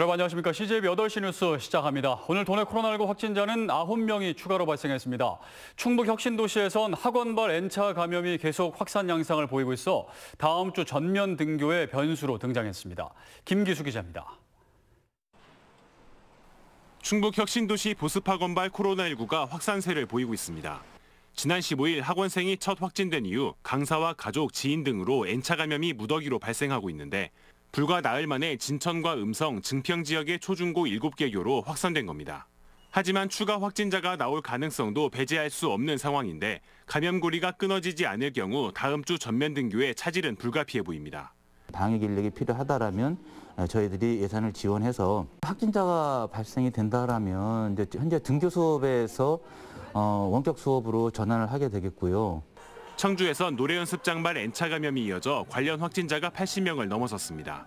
여러분 안녕하십니까. CJB 8시 뉴스 시작합니다. 오늘 도내 코로나19 확진자는 9명이 추가로 발생했습니다. 충북 혁신도시에선 학원발 N차 감염이 계속 확산 양상을 보이고 있어 다음 주 전면 등교의 변수로 등장했습니다. 김기수 기자입니다. 충북 혁신도시 보습학원발 코로나19가 확산세를 보이고 있습니다. 지난 15일 학원생이 첫 확진된 이후 강사와 가족, 지인 등으로 N차 감염이 무더기로 발생하고 있는데 불과 나흘 만에 진천과 음성, 증평 지역의 초중고 7개 교로 확산된 겁니다. 하지만 추가 확진자가 나올 가능성도 배제할 수 없는 상황인데 감염고리가 끊어지지 않을 경우 다음 주 전면 등교에 차질은 불가피해 보입니다. 방역 인력이 필요하다라면 저희들이 예산을 지원해서 확진자가 발생이 된다라면 현재 등교 수업에서 어, 원격 수업으로 전환을 하게 되겠고요. 청주에선 노래 연습장발 N차 감염이 이어져 관련 확진자가 80명을 넘어섰습니다.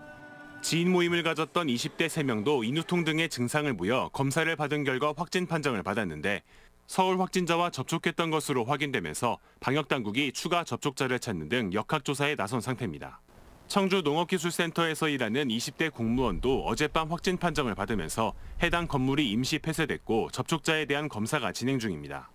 지인 모임을 가졌던 20대 3명도 인후통 등의 증상을 보여 검사를 받은 결과 확진 판정을 받았는데 서울 확진자와 접촉했던 것으로 확인되면서 방역당국이 추가 접촉자를 찾는 등 역학조사에 나선 상태입니다. 청주 농업기술센터에서 일하는 20대 공무원도 어젯밤 확진 판정을 받으면서 해당 건물이 임시 폐쇄됐고 접촉자에 대한 검사가 진행 중입니다.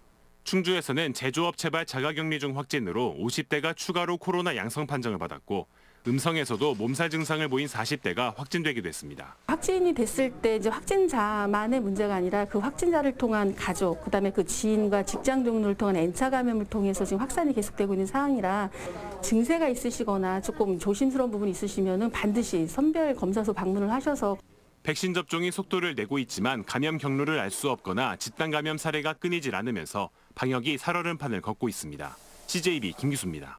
충주에서는 제조업 체발 자가격리중 확진으로 50대가 추가로 코로나 양성 판정을 받았고 음성에서도 몸살 증상을 보인 40대가 확진되기도 했습니다. 확진이 됐을 때 이제 확진자만의 문제가 아니라 그 확진자를 통한 가족, 그다음에 그 지인과 직장 동료를 통한 N차 감염을 통해서 지금 확산이 계속되고 있는 상황이라 증세가 있으시거나 조금 조심스러운 부분이 있으시면 반드시 선별 검사소 방문을 하셔서 백신 접종이 속도를 내고 있지만 감염 경로를 알 수 없거나 집단 감염 사례가 끊이질 않으면서 방역이 살얼음판을 걷고 있습니다. CJB 김규수입니다.